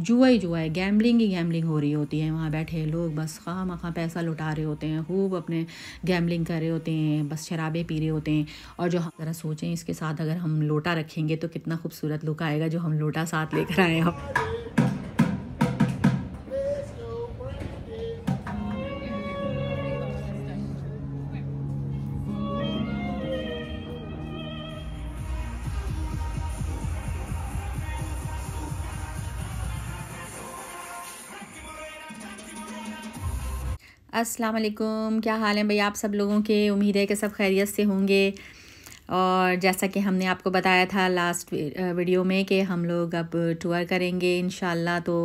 जुआ ही जुआ है गैम्बलिंग ही गैम्बलिंग हो रही होती है वहाँ बैठे लोग बस खा मखा पैसा लुटा रहे होते हैं खूब अपने गैम्बलिंग कर रहे होते हैं बस शराबे पी रहे होते हैं और जो हम ज़रा सोचें इसके साथ अगर हम लोटा रखेंगे तो कितना खूबसूरत लुक आएगा जो हम लोटा साथ लेकर आए हम अस्सलाम वालेकुम क्या हाल है भैया आप सब लोगों के उम्मीद है कि सब खैरियत से होंगे और जैसा कि हमने आपको बताया था लास्ट वीडियो में कि हम लोग अब टूर करेंगे इन तो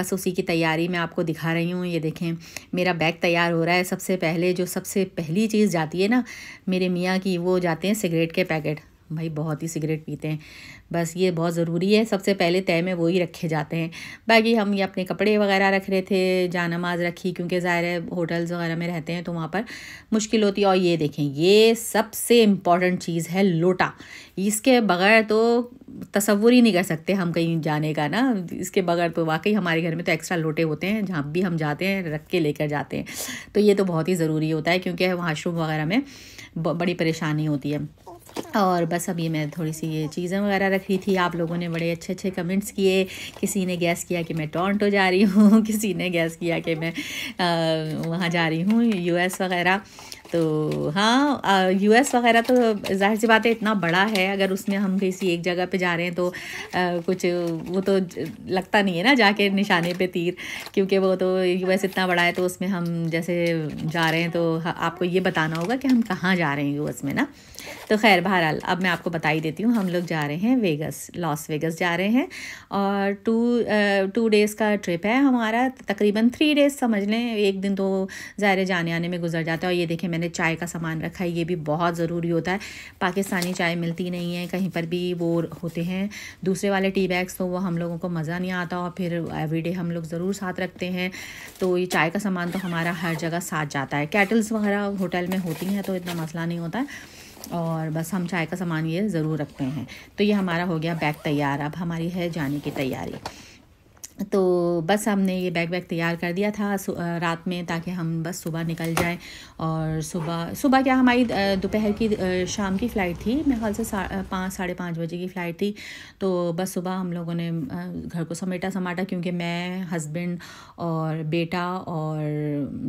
बस उसी की तैयारी मैं आपको दिखा रही हूँ ये देखें मेरा बैग तैयार हो रहा है सबसे पहले जो सबसे पहली चीज़ जाती है ना मेरे मियाँ की वो जाते हैं सिगरेट के पैकेट भाई बहुत ही सिगरेट पीते हैं बस ये बहुत ज़रूरी है सबसे पहले तय में वही रखे जाते हैं बाकी हम ये अपने कपड़े वगैरह रख रहे थे नमाज रखी क्योंकि ज़ाहिर है होटल्स वगैरह में रहते हैं तो वहाँ पर मुश्किल होती है और ये देखें ये सबसे इम्पॉर्टेंट चीज़ है लोटा इसके बगैर तो तस्वुर ही नहीं कर सकते हम कहीं जाने का ना इसके बगैर तो वाकई हमारे घर में तो एक्स्ट्रा लोटे होते हैं जहाँ भी हम जाते हैं रख के लेकर जाते हैं तो ये तो बहुत ही ज़रूरी होता है क्योंकि वाशरूम वगैरह में बड़ी परेशानी होती है और बस अब ये मैं थोड़ी सी ये चीज़ें वगैरह रख रही थी आप लोगों ने बड़े अच्छे अच्छे कमेंट्स किए किसी ने गैस किया कि मैं टोरंटो जा रही हूँ किसी ने गैस किया कि मैं वहाँ जा रही हूँ यूएस वगैरह तो हाँ यूएस वगैरह तो जाहिर सी बात है इतना बड़ा है अगर उसमें हम किसी एक जगह पे जा रहे हैं तो आ, कुछ वो तो लगता नहीं है ना जाके निशाने पे तीर क्योंकि वो तो यूएस इतना बड़ा है तो उसमें हम जैसे जा रहे हैं तो आपको ये बताना होगा कि हम कहाँ जा रहे हैं यूएस में ना तो खैर बहरहाल अब मैं आपको बता ही देती हूँ हम लोग जा रहे हैं वेगस लॉस वेगस जा रहे हैं और टू टू डेज़ का ट्रिप है हमारा तकरीबन थ्री डेज़ समझ लें एक दिन तो ज़ाहिर जाने आने में गुजर जाता है और ये देखें मैंने चाय का सामान रखा है ये भी बहुत ज़रूरी होता है पाकिस्तानी चाय मिलती नहीं है कहीं पर भी वो होते हैं दूसरे वाले टी बैग्स तो वो हम लोगों को मज़ा नहीं आता और फिर एवरी हम लोग ज़रूर साथ रखते हैं तो ये चाय का सामान तो हमारा हर जगह साथ जाता है कैटल्स वगैरह होटल में होती हैं तो इतना मसला नहीं होता है और बस हम चाय का सामान ये ज़रूर रखते हैं तो ये हमारा हो गया बैग तैयार अब हमारी है जाने की तैयारी तो बस हमने ये बैग बैग तैयार कर दिया था रात में ताकि हम बस सुबह निकल जाएं और सुबह सुबह क्या हमारी दोपहर की शाम की फ़्लाइट थी मेरे ख्याल से पाँच साढ़े पाँच बजे की फ़्लाइट थी तो बस सुबह हम लोगों ने घर को समेटा समाटा क्योंकि मैं हस्बैंड और बेटा और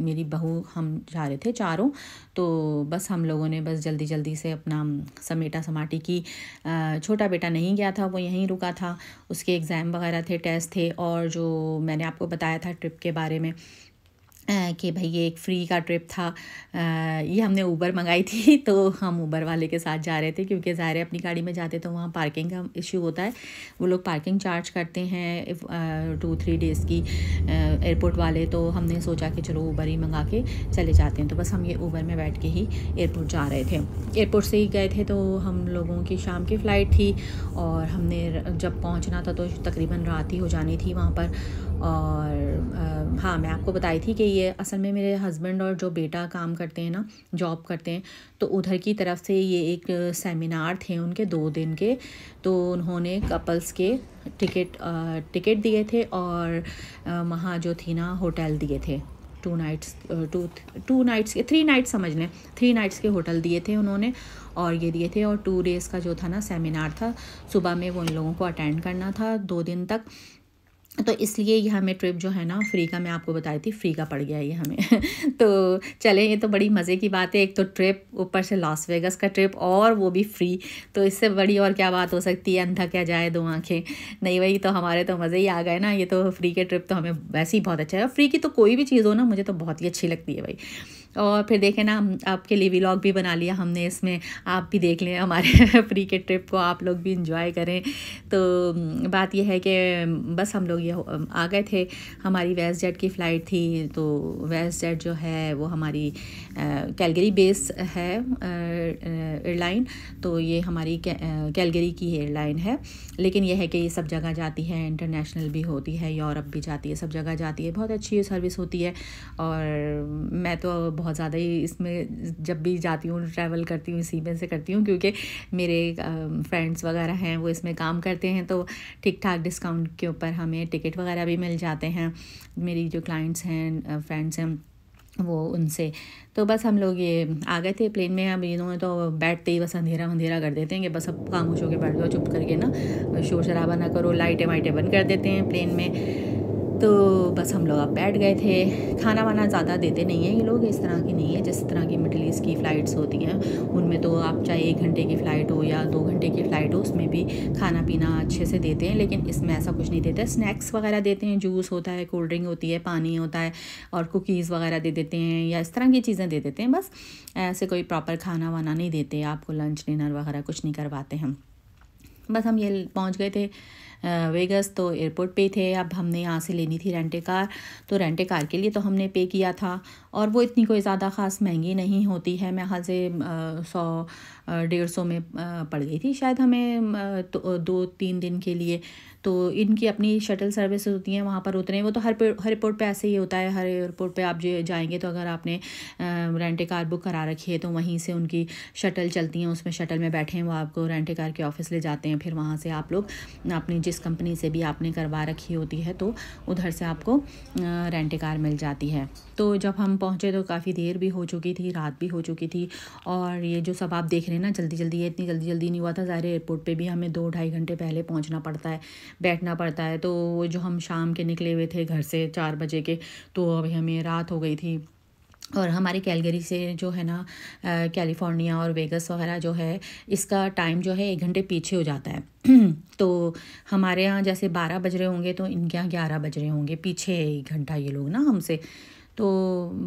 मेरी बहू हम जा रहे थे चारों तो बस हम लोगों ने बस जल्दी जल्दी से अपना समेटा समाटी की छोटा बेटा नहीं गया था वो यहीं रुका था उसके एग्ज़ाम वगैरह थे टेस्ट थे और जो मैंने आपको बताया था ट्रिप के बारे में कि भाई ये एक फ्री का ट्रिप था ये हमने ऊबर मंगाई थी तो हम ऊबर वाले के साथ जा रहे थे क्योंकि ज़ाहिर है अपनी गाड़ी में जाते तो वहाँ पार्किंग का इश्यू होता है वो लोग पार्किंग चार्ज करते हैं टू थ्री डेज़ की एयरपोर्ट वाले तो हमने सोचा कि चलो ऊबर ही मंगा के चले जाते हैं तो बस हम ये ऊबर में बैठ के ही एयरपोर्ट जा रहे थे एयरपोर्ट से ही गए थे तो हम लोगों की शाम की फ़्लाइट थी और हमने जब पहुँचना था तो तकरीबन रात ही हो जानी थी वहाँ पर और आ, हाँ मैं आपको बताई थी कि ये असल में मेरे हस्बैंड और जो बेटा काम करते हैं ना जॉब करते हैं तो उधर की तरफ से ये एक सेमिनार थे उनके दो दिन के तो उन्होंने कपल्स के टिकट टिकट दिए थे और वहाँ जो थी ना होटल दिए थे two nights two two nights के थ्री नाइट्स समझ लें थ्री नाइट्स के होटल दिए थे उन्होंने और ये दिए थे और टू डेज़ का जो था ना सेमिनार था सुबह में वो उन लोगों को अटेंड करना था दो दिन तक तो इसलिए ये हमें ट्रिप जो है ना फ्री का मैं आपको बताई थी फ्री का पड़ गया ये हमें तो चलें ये तो बड़ी मज़े की बात है एक तो ट्रिप ऊपर से लॉस वेगस का ट्रिप और वो भी फ्री तो इससे बड़ी और क्या बात हो सकती है अंधा क्या जाए दो आंखें नहीं वही तो हमारे तो मज़े ही आ गए ना ये तो फ्री के ट्रिप तो हमें वैसे ही बहुत अच्छा है फ्री की तो कोई भी चीज़ हो ना मुझे तो बहुत ही अच्छी लगती है भाई और फिर देखें ना आपके लिए व्लॉग भी बना लिया हमने इसमें आप भी देख लें हमारे फ्री के ट्रिप को आप लोग भी इंजॉय करें तो बात यह है कि बस हम लोग ये आ गए थे हमारी वेस्ट जेट की फ़्लाइट थी तो वेस्ट जेट जो है वो हमारी कैलगरी बेस है एयरलाइन तो ये हमारी कैलगरी की एयरलाइन है लेकिन यह है कि ये सब जगह जाती है इंटरनेशनल भी होती है यूरोप भी जाती है सब जगह जाती है बहुत अच्छी सर्विस होती है और मैं तो बहुत ज़्यादा ही इसमें जब भी जाती हूँ ट्रैवल करती हूँ इसी में से करती हूँ क्योंकि मेरे फ्रेंड्स वगैरह हैं वो इसमें काम करते हैं तो ठीक ठाक डिस्काउंट के ऊपर हमें टिकट वगैरह भी मिल जाते हैं मेरी जो क्लाइंट्स हैं फ्रेंड्स हैं वो उनसे तो बस हम लोग ये आ गए थे प्लेन में अब इन्होंने तो बैठते ही बस अंधेरा अंधेरा कर देते हैं कि बस अब खामोश होकर बैठ जाओ चुप करके ना शोर शराबा ना करो लाइटें वाइटें बंद कर देते हैं प्लेन में तो बस हम लोग अब बैठ गए थे खाना वाना ज़्यादा देते नहीं हैं ये लोग इस तरह की नहीं है जिस तरह की मिडिल ईस्ट की फ़्लाइट्स होती हैं उनमें तो आप चाहे एक घंटे की फ़्लाइट हो या दो घंटे की फ़्लाइट हो उसमें भी खाना पीना अच्छे से देते हैं लेकिन इसमें ऐसा कुछ नहीं देते स्नैक्स वगैरह देते हैं जूस होता है कोल्ड ड्रिंक होती है पानी होता है और कुकीज़ वगैरह दे देते हैं या इस तरह की चीज़ें दे देते हैं बस ऐसे कोई प्रॉपर खाना वाना नहीं देते आपको लंच डिनर वगैरह कुछ नहीं करवाते हम बस हम ये पहुँच गए थे वेगस तो एयरपोर्ट पे थे अब हमने यहाँ से लेनी थी रेंटे कार तो रेंटे कार के लिए तो हमने पे किया था और वो इतनी कोई ज़्यादा ख़ास महंगी नहीं होती है मैं हाँ से सौ डेढ़ सौ में पड़ गई थी शायद हमें तो दो तीन दिन के लिए तो इनकी अपनी शटल सर्विस होती हैं वहाँ पर उतरे वो तो हर हर एयरपोर्ट पर ऐसे ही होता है हर एयरपोर्ट पर आप जो जाएंगे तो अगर आपने रेंटे कार बुक करा रखी है तो वहीं से उनकी शटल चलती हैं उसमें शटल में बैठे हैं वो आपको रेंटे कार के ऑफिस ले जाते हैं फिर वहाँ से आप लोग अपनी जिस कंपनी से भी आपने करवा रखी होती है तो उधर से आपको रेंटे कार मिल जाती है तो जब हम पहुँचे तो काफ़ी देर भी हो चुकी थी रात भी हो चुकी थी और ये जो सब आप देख रहे हैं ना जल्दी जल्दी ये इतनी जल्दी जल्दी नहीं हुआ था ज़ाहिर एयरपोर्ट पर भी हमें दो ढाई घंटे पहले पहुँचना पड़ता है बैठना पड़ता है तो जो हम शाम के निकले हुए थे घर से चार बजे के तो अभी हमें रात हो गई थी और हमारी कैलगरी से जो है ना कैलिफोर्निया और वेगस वगैरह जो है इसका टाइम जो है एक घंटे पीछे हो जाता है तो हमारे यहाँ जैसे बारह बज रहे होंगे तो इनके यहाँ ग्यारह बज रहे होंगे पीछे एक घंटा ये लोग ना हमसे तो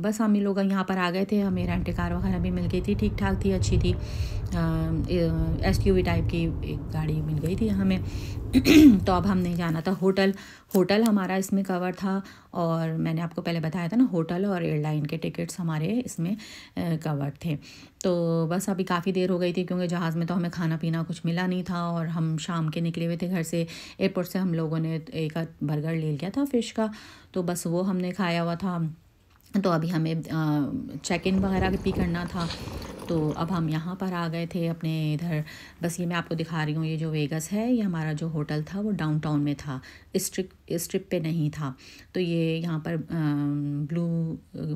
बस हम ही लोग यहाँ पर आ गए थे हमें रेंट कार वगैरह भी मिल गई थी ठीक ठाक थी अच्छी थी एस टाइप की एक गाड़ी मिल गई थी हमें तो अब हमने जाना था होटल होटल हमारा इसमें कवर था और मैंने आपको पहले बताया था ना होटल और एयरलाइन के टिकट्स हमारे इसमें कवर थे तो बस अभी काफ़ी देर हो गई थी क्योंकि जहाज़ में तो हमें खाना पीना कुछ मिला नहीं था और हम शाम के निकले हुए थे घर से एयरपोर्ट से हम लोगों ने एक बर्गर ले लिया था फ़िश का तो बस वो हमने खाया हुआ था तो अभी हमें चेक इन वगैरह भी करना था तो अब हम यहाँ पर आ गए थे अपने इधर बस ये मैं आपको दिखा रही हूँ ये जो वेगस है ये हमारा जो होटल था वो डाउनटाउन में था स्ट्रिप स्ट्रिप पे नहीं था तो ये यहाँ पर ब्लू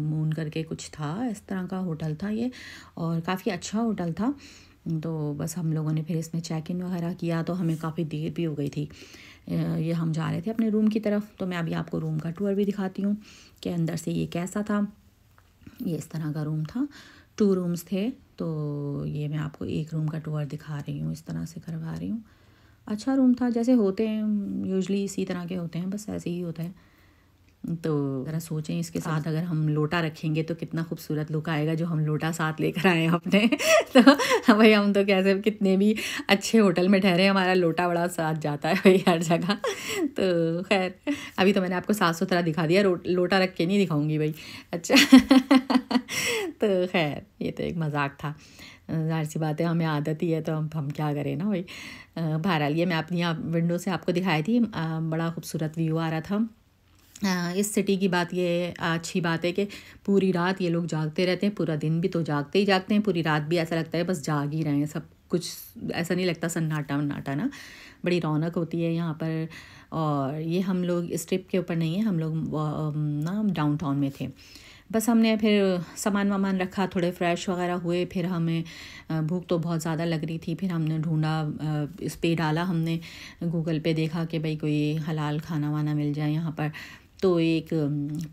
मून करके कुछ था इस तरह का होटल था ये और काफ़ी अच्छा होटल था तो बस हम लोगों ने फिर इसमें चेक इन वगैरह किया तो हमें काफ़ी देर भी हो गई थी ये हम जा रहे थे अपने रूम की तरफ तो मैं अभी आपको रूम का टूर भी दिखाती हूँ के अंदर से ये कैसा था ये इस तरह का रूम था टू रूम्स थे तो ये मैं आपको एक रूम का टूर दिखा रही हूँ इस तरह से करवा रही हूँ अच्छा रूम था जैसे होते हैं यूजली इसी तरह के होते हैं बस ऐसे ही होता है तो ज़रा सोचें इसके साथ अगर हम लोटा रखेंगे तो कितना खूबसूरत लुक आएगा जो हम लोटा साथ लेकर आए हैं अपने तो भाई हम तो कैसे कितने भी अच्छे होटल में ठहरे हमारा लोटा बड़ा साथ जाता है भाई हर जगह तो खैर अभी तो मैंने आपको साफ सुथरा दिखा दिया लोटा रख के नहीं दिखाऊंगी भाई अच्छा तो खैर ये तो एक मजाक था जाहिर सी बात है हमें आदत ही है तो हम हम क्या करें ना भाई बहरहाल ये मैं अपनी विंडो से आपको दिखाई थी बड़ा खूबसूरत व्यू आ रहा था इस सिटी की बात ये अच्छी बात है कि पूरी रात ये लोग जागते रहते हैं पूरा दिन भी तो जागते ही जागते हैं पूरी रात भी ऐसा लगता है बस जाग ही रहे हैं सब कुछ ऐसा नहीं लगता सन्नाटा वन्नाटा ना बड़ी रौनक होती है यहाँ पर और ये हम लोग इस ट्रिप के ऊपर नहीं है हम लोग ना डाउन टाउन में थे बस हमने फिर सामान वामान रखा थोड़े फ्रेश वगैरह हुए फिर हमें भूख तो बहुत ज़्यादा लग रही थी फिर हमने ढूंढा इस पे डाला हमने गूगल पे देखा कि भाई कोई हलाल खाना वाना मिल जाए यहाँ पर तो एक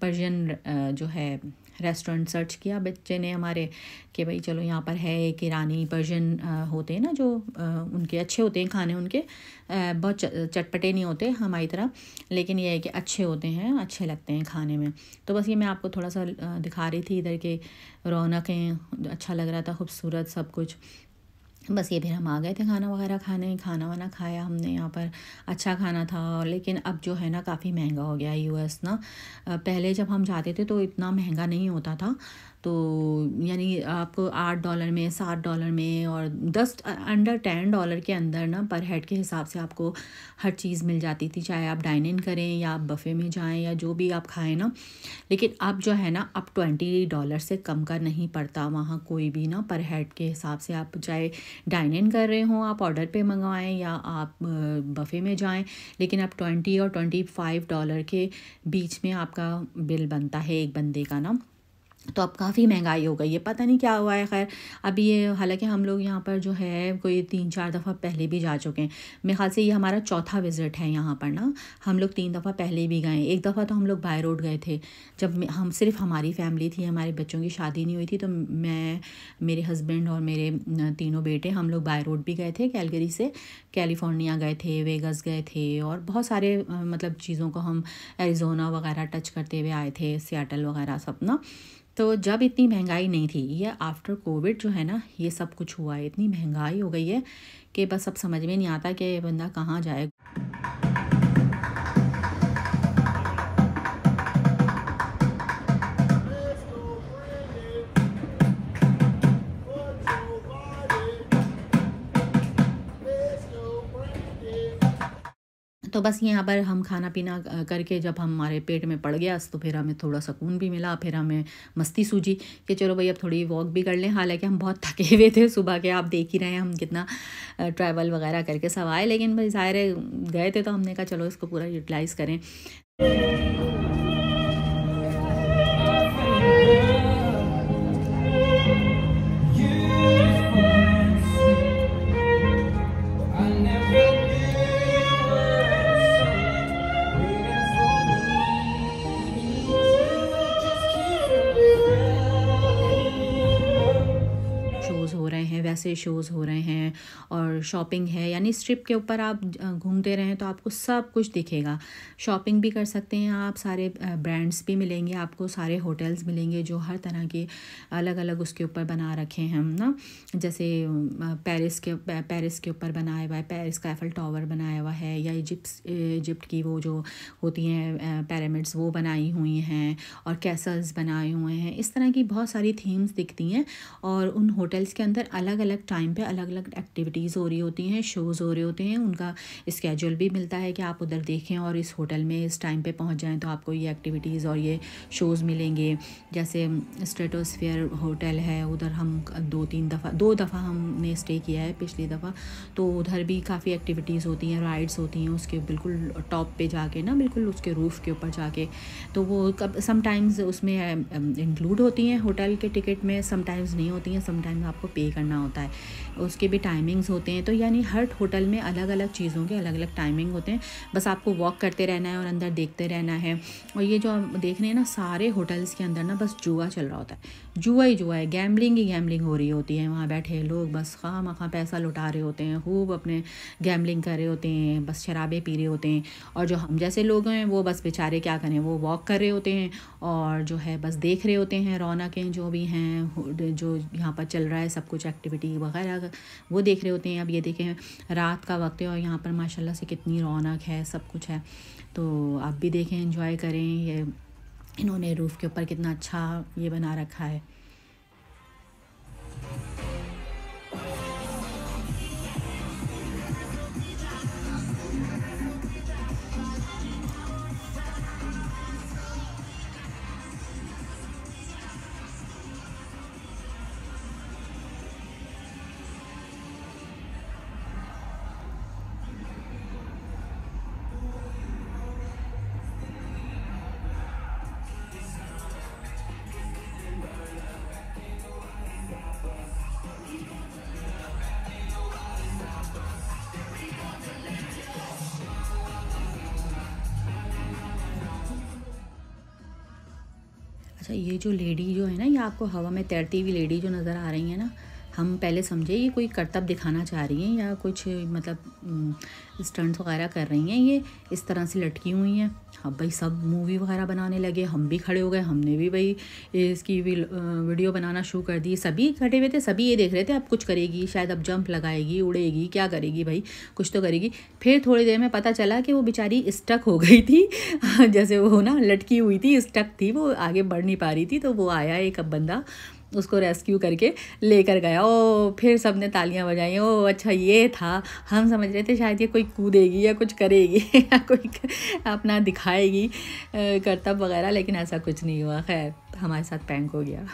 पर्शियन जो है रेस्टोरेंट सर्च किया बच्चे ने हमारे कि भाई चलो यहाँ पर है एक ईरानी पर्शियन होते हैं ना जो उनके अच्छे होते हैं खाने उनके बहुत चटपटे नहीं होते हमारी तरह लेकिन ये है कि अच्छे होते हैं अच्छे लगते हैं खाने में तो बस ये मैं आपको थोड़ा सा दिखा रही थी इधर के रौनकें अच्छा लग रहा था खूबसूरत सब कुछ बस ये फिर हम आ गए थे खाना वगैरह खाने खाना वाना खाया हमने यहाँ पर अच्छा खाना था लेकिन अब जो है ना काफ़ी महंगा हो गया यूएस ना पहले जब हम जाते थे तो इतना महंगा नहीं होता था तो यानी आपको आठ डॉलर में सात डॉलर में और दस अंडर टेन डॉलर के अंदर ना पर हेड के हिसाब से आपको हर चीज़ मिल जाती थी चाहे आप डाइन इन करें या आप बफ़े में जाएं या जो भी आप खाएं ना लेकिन अब जो है ना अब ट्वेंटी डॉलर से कम का नहीं पड़ता वहाँ कोई भी ना पर हेड के हिसाब से आप चाहे डाइन इन कर रहे हों आप ऑर्डर पर मंगवाएँ या आप बफ़े में जाएँ लेकिन आप ट्वेंटी और ट्वेंटी फाइव डॉलर के बीच में आपका बिल बनता है एक बंदे का ना तो अब काफ़ी महंगाई हो गई है पता नहीं क्या हुआ है खैर अभी ये हालांकि हम लोग यहाँ पर जो है कोई तीन चार दफ़ा पहले भी जा चुके हैं मेरे ख्याल से ये हमारा चौथा विज़िट है यहाँ पर ना हम लोग तीन दफ़ा पहले भी गए एक दफ़ा तो हम लोग बाय रोड गए थे जब हम सिर्फ हमारी फैमिली थी हमारे बच्चों की शादी नहीं हुई थी तो मैं मेरे हस्बैंड और मेरे तीनों बेटे हम लोग बाय रोड भी गए थे कैलगरी से कैलिफोर्निया गए थे वेगस गए थे और बहुत सारे मतलब चीज़ों को हम एरिजोना वगैरह टच करते हुए आए थे सियाटल वगैरह सब ना तो जब इतनी महंगाई नहीं थी ये आफ्टर कोविड जो है ना ये सब कुछ हुआ है इतनी महंगाई हो गई है कि बस अब समझ में नहीं आता कि ये बंदा कहाँ जाए तो बस यहाँ पर हम खाना पीना करके जब हमारे पेट में पड़ गया तो फिर हमें थोड़ा सुकून भी मिला फिर हमें मस्ती सूझी कि चलो भाई अब थोड़ी वॉक भी कर लें हालांकि हम बहुत थके हुए थे सुबह के आप देख ही रहे हैं हम कितना ट्रैवल वगैरह करके सब आए लेकिन भाई ज़ाहिर गए थे तो हमने कहा चलो इसको पूरा यूटिलाइज़ करें ऐसे शोज़ हो रहे हैं और शॉपिंग है यानी स्ट्रिप के ऊपर आप घूमते रहें तो आपको सब कुछ दिखेगा शॉपिंग भी कर सकते हैं आप सारे ब्रांड्स भी मिलेंगे आपको सारे होटल्स मिलेंगे जो हर तरह के अलग अलग उसके ऊपर बना रखे हैं ना जैसे पेरिस के पेरिस के ऊपर बनाया हुआ है पेरिस का एफल टावर बनाया हुआ है या इजिप्ट इजिप्ट की वो जो होती हैं पैरामिड्स वो बनाई हुई हैं और कैसल्स बनाए हुए हैं इस तरह की बहुत सारी थीम्स दिखती हैं और उन होटल्स के अंदर अलग अलग टाइम पे अलग अलग एक्टिविटीज़ हो रही होती हैं शोज़ हो रहे होते हैं उनका स्केड्यूल भी मिलता है कि आप उधर देखें और इस होटल में इस टाइम पे पहुंच जाएं तो आपको ये एक्टिविटीज़ और ये शोज़ मिलेंगे जैसे स्टेटोसफियर होटल है उधर हम दो तीन दफ़ा दो दफ़ा हमने स्टे किया है पिछली दफ़ा तो उधर भी काफ़ी एक्टिविटीज़ होती हैं राइड्स होती हैं उसके बिल्कुल टॉप पर जाके ना बिल्कुल उसके रूफ़ के ऊपर जाके तो वो कब समटाइम्स उसमें इंक्लूड होती हैं होटल के टिकट में समटाइम्स नहीं होती हैं समटाइम्स आपको पे करना होता है उसके भी टाइमिंग्स होते हैं तो यानी हर होटल में अलग अलग चीज़ों के अलग अलग टाइमिंग होते हैं बस आपको वॉक करते रहना है और अंदर देखते रहना है और ये जो आप देख रहे हैं ना सारे होटल्स के अंदर ना बस जुआ चल रहा होता है जुआ ही जुआ है गैम्बलिंग ही गैम्बलिंग हो रही होती है वहाँ बैठे लोग बस खा मखा पैसा लुटा रहे होते हैं खूब अपने गैम्बलिंग कर रहे होते हैं बस शराबे पी रहे होते हैं और जो हम जैसे लोग हैं वो बस बेचारे क्या करें वो वॉक कर रहे होते हैं और जो है बस देख रहे होते हैं रौनकें जो भी हैं जो यहाँ पर चल रहा है सब कुछ एक्टिविटी एक्टिविटी वगैरह वो देख रहे होते हैं अब ये देखें रात का वक्त है और यहाँ पर माशाल्लाह से कितनी रौनक है सब कुछ है तो आप भी देखें इन्जॉय करें ये इन्होंने रूफ़ के ऊपर कितना अच्छा ये बना रखा है अच्छा ये जो लेडी जो है ना ये आपको हवा में तैरती हुई लेडी जो नज़र आ रही है ना हम पहले समझे ये कोई करतब दिखाना चाह रही हैं या कुछ मतलब स्टंट्स वगैरह कर रही हैं ये इस तरह से लटकी हुई हैं अब भाई सब मूवी वगैरह बनाने लगे हम भी खड़े हो गए हमने भी भाई इसकी वीडियो बनाना शुरू कर दी सभी खड़े हुए थे सभी ये देख रहे थे अब कुछ करेगी शायद अब जंप लगाएगी उड़ेगी क्या करेगी भाई कुछ तो करेगी फिर थोड़ी देर में पता चला कि वो बेचारी स्टक हो गई थी जैसे वो ना लटकी हुई थी स्टक थी वो आगे बढ़ नहीं पा रही थी तो वो आया एक अब बंदा उसको रेस्क्यू करके लेकर गया ओ फिर सब ने तालियाँ बजाई ओ अच्छा ये था हम समझ रहे थे शायद ये कोई कूदेगी या कुछ करेगी या कोई अपना दिखाएगी करतब वगैरह लेकिन ऐसा कुछ नहीं हुआ खैर हमारे साथ पैंक हो गया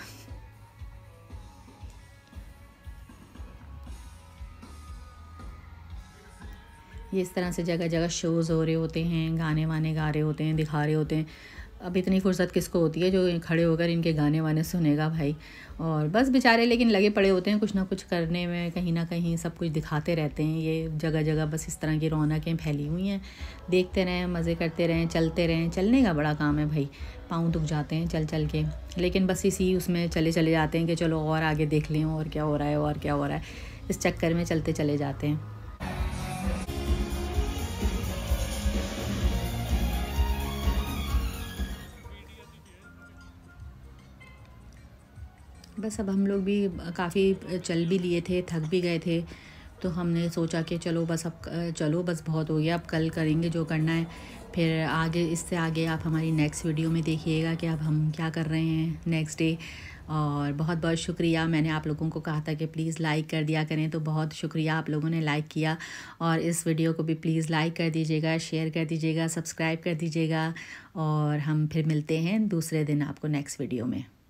ये इस तरह से जगह जगह शोज़ हो रहे होते हैं गाने वाने गा रहे होते हैं दिखा रहे होते हैं अब इतनी फुर्सत किसको होती है जो खड़े होकर इनके गाने वाने सुनेगा भाई और बस बेचारे लेकिन लगे पड़े होते हैं कुछ ना कुछ करने में कहीं ना कहीं सब कुछ दिखाते रहते हैं ये जगह जगह बस इस तरह की रौनकें फैली हुई हैं देखते रहें मज़े करते रहें चलते रहें चलने का बड़ा काम है भाई पाँव दुख जाते हैं चल चल के लेकिन बस इसी उसमें चले चले जाते हैं कि चलो और आगे देख लें और क्या हो रहा है और क्या हो रहा है इस चक्कर में चलते चले जाते हैं बस अब हम लोग भी काफ़ी चल भी लिए थे थक भी गए थे तो हमने सोचा कि चलो बस अब चलो बस बहुत हो गया अब कल करेंगे जो करना है फिर आगे इससे आगे आप हमारी नेक्स्ट वीडियो में देखिएगा कि अब हम क्या कर रहे हैं नेक्स्ट डे और बहुत बहुत शुक्रिया मैंने आप लोगों को कहा था कि प्लीज़ लाइक कर दिया करें तो बहुत शुक्रिया आप लोगों ने लाइक किया और इस वीडियो को भी प्लीज़ लाइक कर दीजिएगा शेयर कर दीजिएगा सब्सक्राइब कर दीजिएगा और हम फिर मिलते हैं दूसरे दिन आपको नेक्स्ट वीडियो में